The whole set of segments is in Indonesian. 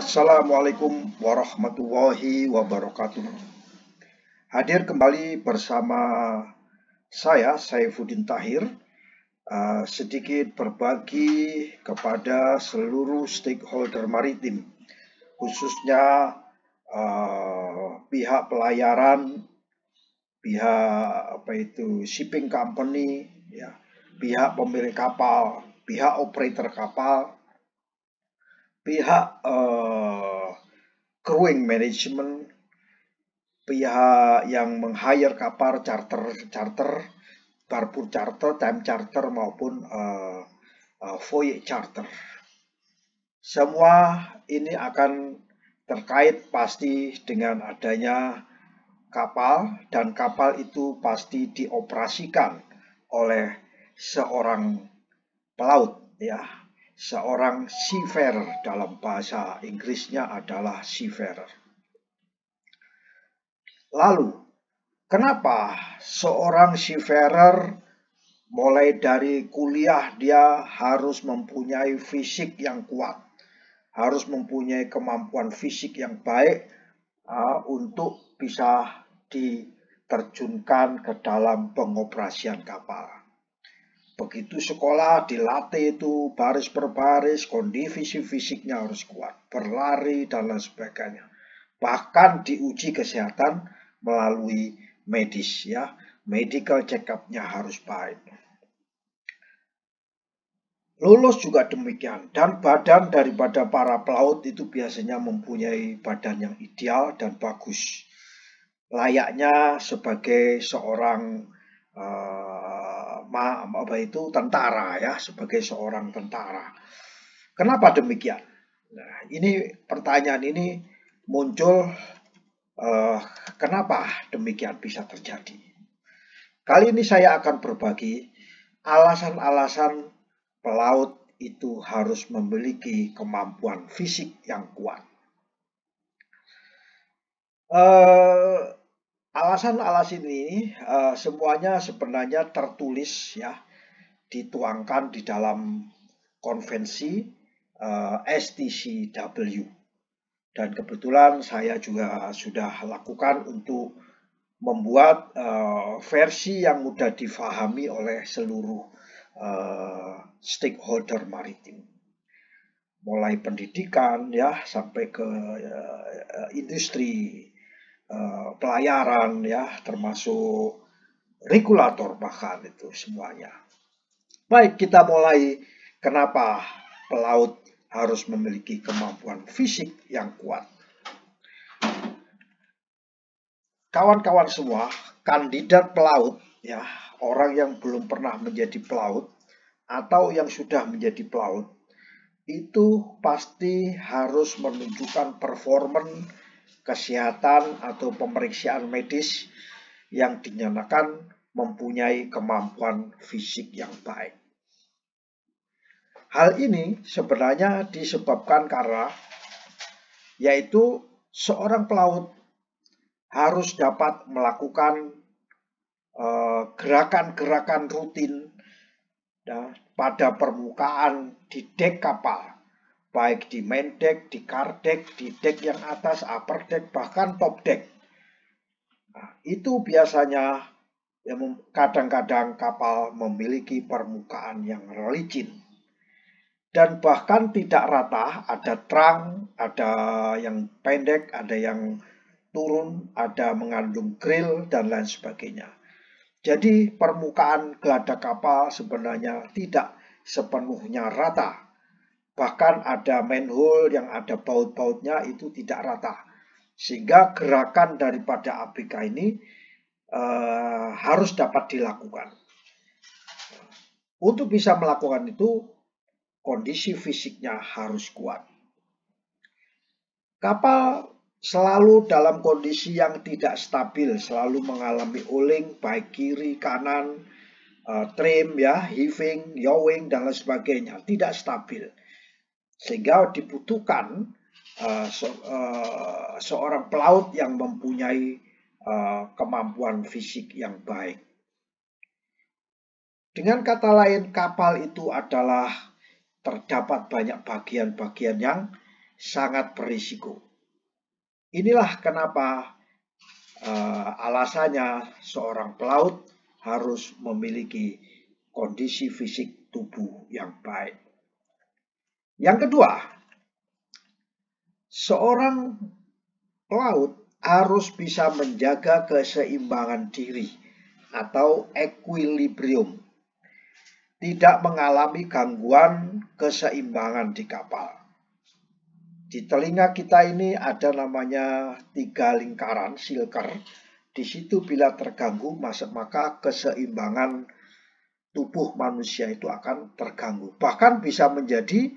Assalamualaikum warahmatullahi wabarakatuh. Hadir kembali bersama saya Saifuddin Tahir uh, sedikit berbagi kepada seluruh stakeholder maritim khususnya uh, pihak pelayaran, pihak apa itu shipping company ya, pihak pemilik kapal, pihak operator kapal pihak uh, crewing management, pihak yang meng-hire kapal charter charter, barboat charter, time charter maupun uh, uh, voyage charter. Semua ini akan terkait pasti dengan adanya kapal dan kapal itu pasti dioperasikan oleh seorang pelaut ya seorang seafarer dalam bahasa Inggrisnya adalah seafarer. Lalu, kenapa seorang seafarer mulai dari kuliah dia harus mempunyai fisik yang kuat, harus mempunyai kemampuan fisik yang baik uh, untuk bisa diterjunkan ke dalam pengoperasian kapal. Begitu sekolah dilatih itu baris per baris, kondisi fisiknya harus kuat, berlari dan lain sebagainya. Bahkan diuji kesehatan melalui medis ya, medical check-up-nya harus baik. Lulus juga demikian, dan badan daripada para pelaut itu biasanya mempunyai badan yang ideal dan bagus. Layaknya sebagai seorang uh, apa itu tentara ya sebagai seorang tentara. Kenapa demikian? Nah, ini pertanyaan ini muncul eh, kenapa demikian bisa terjadi. Kali ini saya akan berbagi alasan-alasan pelaut itu harus memiliki kemampuan fisik yang kuat. Eh, Alasan-alasan ini uh, semuanya sebenarnya tertulis ya, dituangkan di dalam konvensi uh, eh, STCW. Dan kebetulan saya juga sudah lakukan untuk membuat uh, versi yang mudah difahami oleh seluruh uh, stakeholder maritim. Mulai pendidikan ya sampai ke uh, industri Eh, pelayaran ya termasuk regulator bahkan itu semuanya. Baik, kita mulai kenapa pelaut harus memiliki kemampuan fisik yang kuat. Kawan-kawan semua, kandidat pelaut ya, orang yang belum pernah menjadi pelaut atau yang sudah menjadi pelaut itu pasti harus menunjukkan performan kesehatan atau pemeriksaan medis yang dinyatakan mempunyai kemampuan fisik yang baik. Hal ini sebenarnya disebabkan karena yaitu seorang pelaut harus dapat melakukan eh, gerakan-gerakan rutin ya, pada permukaan di dek kapal baik di main deck, di card deck, di deck yang atas, upper deck, bahkan top deck. Nah, itu biasanya kadang-kadang kapal memiliki permukaan yang licin dan bahkan tidak rata, ada terang, ada yang pendek, ada yang turun, ada mengandung grill, dan lain sebagainya. Jadi permukaan geladak kapal sebenarnya tidak sepenuhnya rata. Bahkan ada manhole yang ada baut-bautnya itu tidak rata. Sehingga gerakan daripada ABK ini eh, harus dapat dilakukan. Untuk bisa melakukan itu, kondisi fisiknya harus kuat. Kapal selalu dalam kondisi yang tidak stabil, selalu mengalami uling, baik kiri, kanan, eh, trim, ya, heaving, yawing, dan lain sebagainya. Tidak stabil sehingga dibutuhkan uh, eh, so, uh, eh, seorang pelaut yang mempunyai uh, kemampuan fisik yang baik. Dengan kata lain, kapal itu adalah terdapat banyak bagian-bagian yang sangat berisiko. Inilah kenapa uh, alasannya seorang pelaut harus memiliki kondisi fisik tubuh yang baik. Yang kedua, seorang pelaut harus bisa menjaga keseimbangan diri atau equilibrium. Tidak mengalami gangguan keseimbangan di kapal. Di telinga kita ini ada namanya tiga lingkaran, silker. Di situ bila terganggu, maka keseimbangan tubuh manusia itu akan terganggu. Bahkan bisa menjadi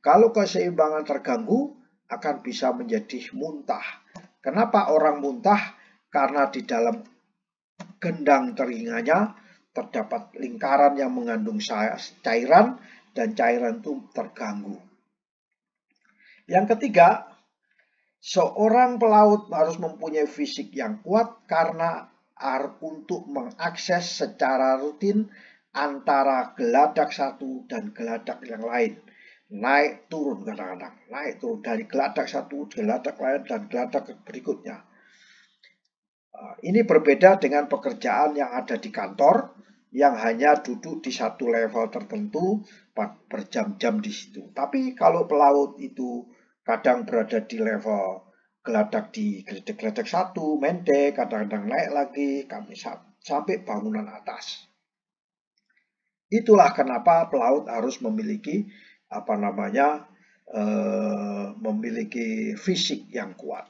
kalau keseimbangan terganggu, akan bisa menjadi muntah. Kenapa orang muntah? Karena di dalam gendang telinganya terdapat lingkaran yang mengandung cairan dan cairan itu terganggu. Yang ketiga, seorang pelaut harus mempunyai fisik yang kuat karena untuk mengakses secara rutin antara geladak satu dan geladak yang lain naik turun kadang-kadang naik turun dari geladak satu geladak lain dan geladak berikutnya ah, ini berbeda dengan pekerjaan yang ada di kantor yang hanya duduk di satu level tertentu berjam-jam di situ tapi kalau pelaut itu kadang berada di level geladak di geladak-geladak satu mente kadang-kadang naik lagi kami sampai bangunan atas itulah kenapa pelaut harus memiliki apa namanya eh, memiliki fisik yang kuat.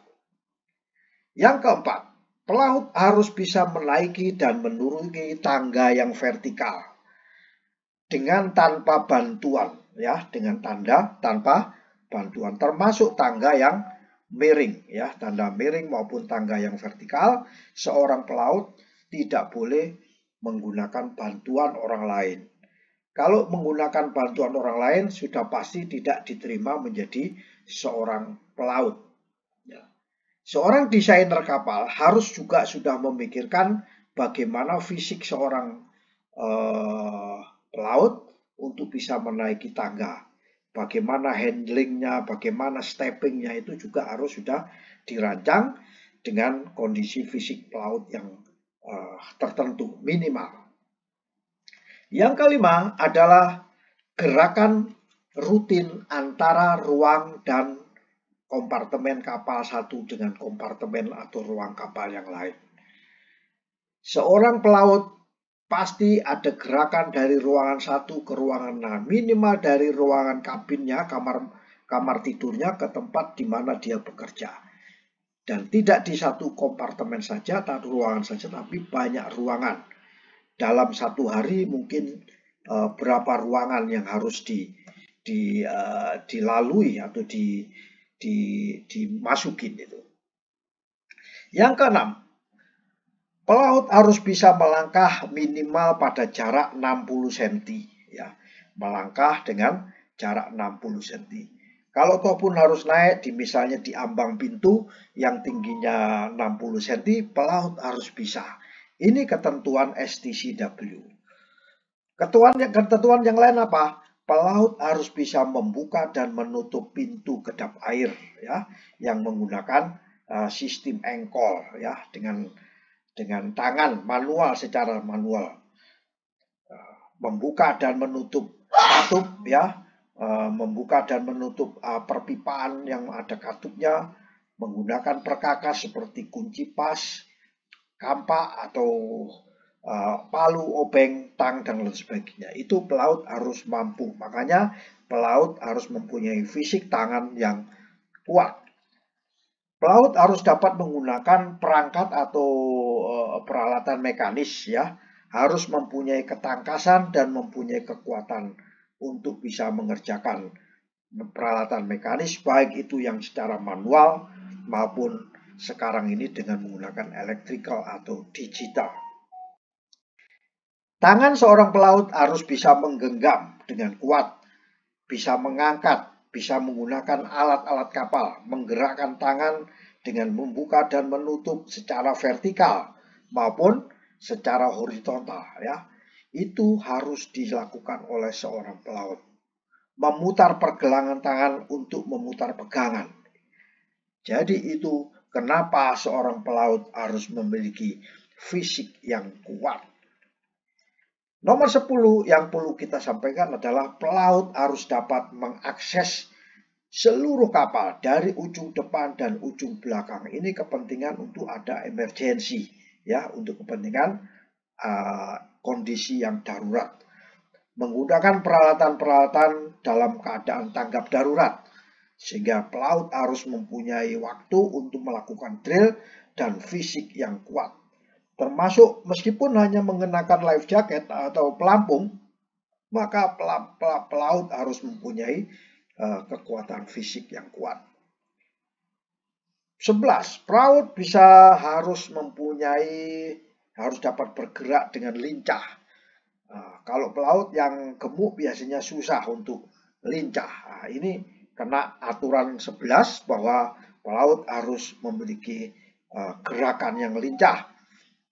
Yang keempat, pelaut harus bisa menaiki dan menuruni tangga yang vertikal dengan tanpa bantuan ya, dengan tanda tanpa bantuan termasuk tangga yang miring ya, tanda miring maupun tangga yang vertikal. Seorang pelaut tidak boleh menggunakan bantuan orang lain kalau menggunakan bantuan orang lain sudah pasti tidak diterima menjadi seorang pelaut. Ya. Seorang desainer kapal harus juga sudah memikirkan bagaimana fisik seorang eh, pelaut untuk bisa menaiki tangga. Bagaimana handlingnya, bagaimana steppingnya itu juga harus sudah dirancang dengan kondisi fisik pelaut yang eh, tertentu minimal. Yang kelima adalah gerakan rutin antara ruang dan kompartemen kapal satu dengan kompartemen atau ruang kapal yang lain. Seorang pelaut pasti ada gerakan dari ruangan satu ke ruangan lain, minimal dari ruangan kabinnya kamar kamar tidurnya ke tempat di mana dia bekerja dan tidak di satu kompartemen saja atau ruangan saja tapi banyak ruangan dalam satu hari mungkin uh, berapa ruangan yang harus di, di uh, dilalui atau di, di dimasukin itu. Yang keenam, pelaut harus bisa melangkah minimal pada jarak 60 cm ya. Melangkah dengan jarak 60 cm. Kalau kau pun harus naik di misalnya di ambang pintu yang tingginya 60 cm, pelaut harus bisa ini ketentuan STCW. Ketentuan, ketentuan yang lain apa? Pelaut harus bisa membuka dan menutup pintu kedap air ya yang menggunakan uh, sistem engkol ya dengan dengan tangan manual secara manual eh, membuka dan menutup katup ya uh, membuka dan menutup uh, perpipaan yang ada katupnya menggunakan perkakas seperti kunci pas Kampak atau Uh, Palu, Obeng, Tang, dan lain sebagainya. Itu pelaut harus mampu. Makanya pelaut harus mempunyai fisik tangan yang kuat. Pelaut harus dapat menggunakan perangkat atau uh, peralatan mekanis ya. Harus mempunyai ketangkasan dan mempunyai kekuatan untuk bisa mengerjakan peralatan mekanis baik itu yang secara manual maupun sekarang ini dengan menggunakan electrical atau digital. Tangan seorang pelaut harus bisa menggenggam dengan kuat, bisa mengangkat, bisa menggunakan alat-alat kapal, menggerakkan tangan dengan membuka dan menutup secara vertikal maupun secara horizontal ya. Itu harus dilakukan oleh seorang pelaut. Memutar pergelangan tangan untuk memutar pegangan. Jadi itu Kenapa seorang pelaut harus memiliki fisik yang kuat? Nomor 10 yang perlu kita sampaikan adalah pelaut harus dapat mengakses seluruh kapal dari ujung depan dan ujung belakang. Ini kepentingan untuk ada emergensi ya, untuk kepentingan uh, kondisi yang darurat. Menggunakan peralatan-peralatan dalam keadaan tanggap darurat sehingga pelaut harus mempunyai waktu untuk melakukan drill dan fisik yang kuat. Termasuk meskipun hanya mengenakan life jacket atau pelampung, maka pelaut harus mempunyai eh, kekuatan fisik yang kuat. 11. Pelaut bisa harus mempunyai harus dapat bergerak dengan lincah. Ah, kalau pelaut yang gemuk biasanya susah untuk lincah. Ah, ini karena aturan 11 bahwa pelaut harus memiliki eh, gerakan yang lincah,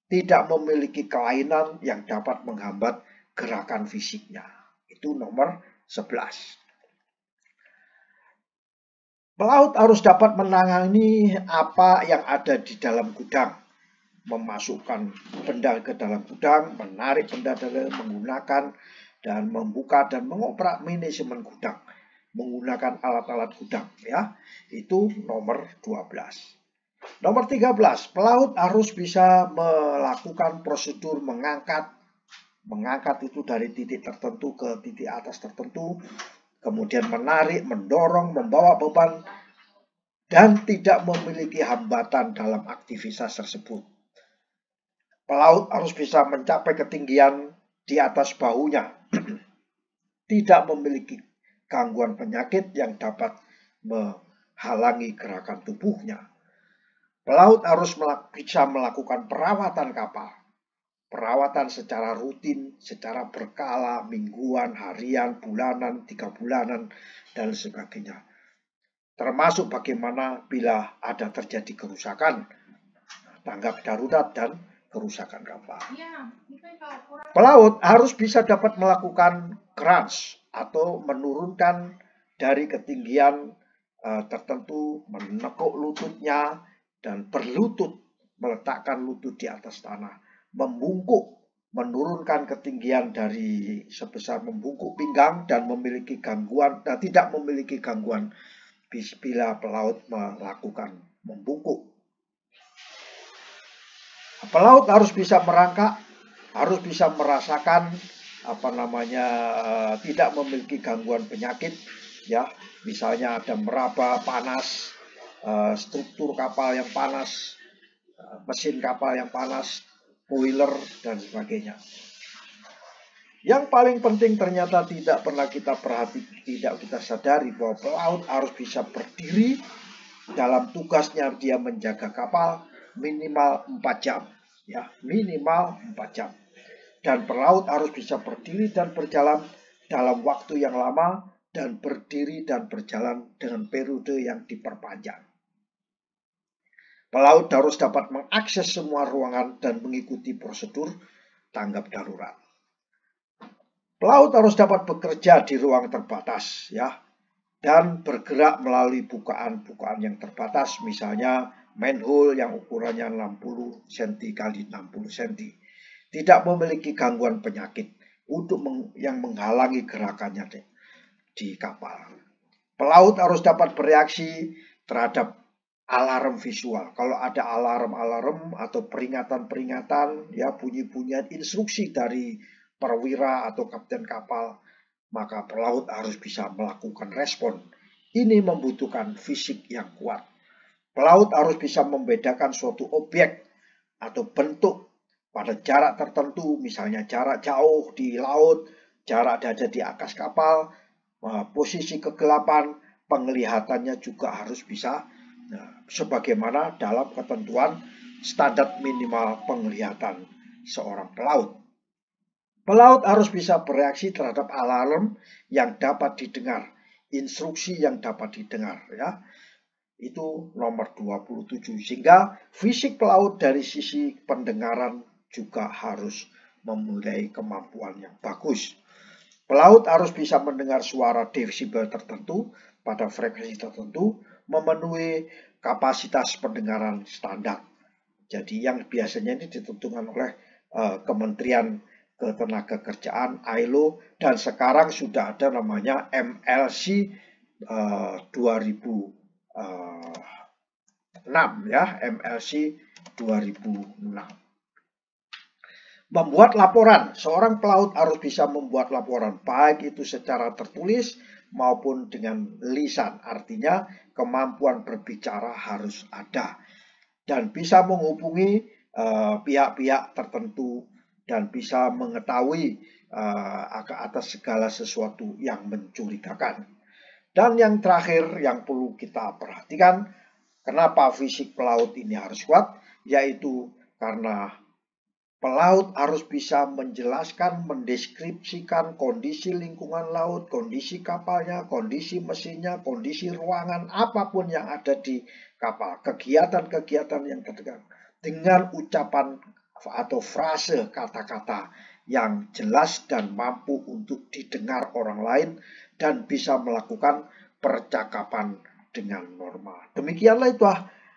tidak memiliki kelainan yang dapat menghambat gerakan fisiknya. Itu nomor 11. Pelaut harus dapat menangani apa yang ada di dalam gudang. Memasukkan benda ke dalam gudang, menarik benda dalam, menggunakan dan membuka dan mengoprak manajemen gudang menggunakan alat-alat gudang ya. Itu nomor 12. Nomor 13, pelaut harus bisa melakukan prosedur mengangkat mengangkat itu dari titik tertentu ke titik atas tertentu, kemudian menarik, mendorong, membawa beban dan tidak memiliki hambatan dalam aktivitas tersebut. Pelaut harus bisa mencapai ketinggian di atas bahunya, tidak memiliki gangguan penyakit yang dapat menghalangi gerakan tubuhnya. Pelaut harus bisa melakukan perawatan kapal. Perawatan secara rutin, secara berkala, mingguan, harian, bulanan, tiga bulanan, dan sebagainya. Termasuk bagaimana bila ada terjadi kerusakan, tanggap darurat, dan kerusakan kapal. Iya, Pelaut harus bisa dapat melakukan crunch atau menurunkan dari ketinggian uh, tertentu, menekuk lututnya dan berlutut meletakkan lutut di atas tanah, membungkuk, menurunkan ketinggian dari sebesar membungkuk pinggang dan memiliki gangguan dan tidak memiliki gangguan bila pelaut melakukan membungkuk. Pelaut harus bisa merangkak, harus bisa merasakan apa namanya eh, tidak memiliki gangguan penyakit ya misalnya ada meraba panas eh, struktur kapal yang panas eh, mesin kapal yang panas boiler dan sebagainya yang paling penting ternyata tidak pernah kita perhati tidak kita sadari bahwa pelaut harus bisa berdiri dalam tugasnya dia menjaga kapal minimal 4 jam ya minimal 4 jam dan pelaut harus bisa berdiri dan berjalan dalam waktu yang lama dan berdiri dan berjalan dengan periode yang diperpanjang. Pelaut harus dapat mengakses semua ruangan dan mengikuti prosedur tanggap darurat. Pelaut harus dapat bekerja di ruang terbatas ya dan bergerak melalui bukaan-bukaan yang terbatas misalnya manhole yang ukurannya 60 cm x 60 cm tidak memiliki gangguan penyakit untuk meng, yang menghalangi gerakannya di, di kapal. Pelaut harus dapat bereaksi terhadap alarm visual. Kalau ada alarm-alarm atau peringatan-peringatan, ya bunyi-bunyian instruksi dari perwira atau kapten kapal, maka pelaut harus bisa melakukan respon. Ini membutuhkan fisik yang kuat. Pelaut harus bisa membedakan suatu objek atau bentuk pada jarak tertentu, misalnya jarak jauh di laut, jarak dada di atas kapal, eh, posisi kegelapan, penglihatannya juga harus bisa nah, sebagaimana dalam ketentuan standar minimal penglihatan seorang pelaut. Pelaut harus bisa bereaksi terhadap alarm yang dapat didengar, instruksi yang dapat didengar ya. Itu nomor 27 sehingga fisik pelaut dari sisi pendengaran juga harus memulai kemampuan yang bagus. Pelaut harus bisa mendengar suara desibel tertentu pada frekuensi tertentu memenuhi kapasitas pendengaran standar. Jadi yang biasanya ini ditentukan oleh uh, Kementerian Ketenagakerjaan ILO dan sekarang sudah ada namanya MLC uh, 2006 ya MLC 2006. Membuat laporan, seorang pelaut harus bisa membuat laporan, baik itu secara tertulis maupun dengan lisan. Artinya, kemampuan berbicara harus ada dan bisa menghubungi eh, pihak-pihak uh, tertentu dan bisa mengetahui uh, atas segala sesuatu yang mencurigakan. Dan yang terakhir yang perlu kita perhatikan, kenapa fisik pelaut ini harus kuat, yaitu karena Pelaut harus bisa menjelaskan, mendeskripsikan kondisi lingkungan laut, kondisi kapalnya, kondisi mesinnya, kondisi ruangan, apapun yang ada di kapal. Kegiatan-kegiatan yang terdekat. Dengan ucapan atau frase kata-kata yang jelas dan mampu untuk didengar orang lain dan bisa melakukan percakapan dengan normal. Demikianlah itu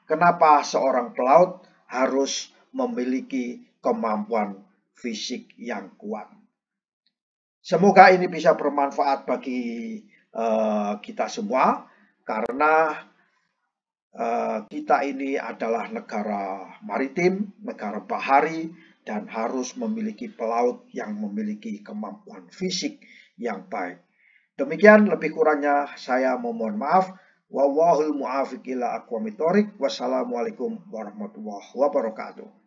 kenapa seorang pelaut harus memiliki kemampuan fisik yang kuat. Semoga ini bisa bermanfaat bagi uh, kita semua karena uh, kita ini adalah negara maritim, negara bahari dan harus memiliki pelaut yang memiliki kemampuan fisik yang baik. Demikian lebih kurangnya saya memohon maaf. Wallahul muafiq ila aqwamit Wassalamualaikum warahmatullahi wabarakatuh.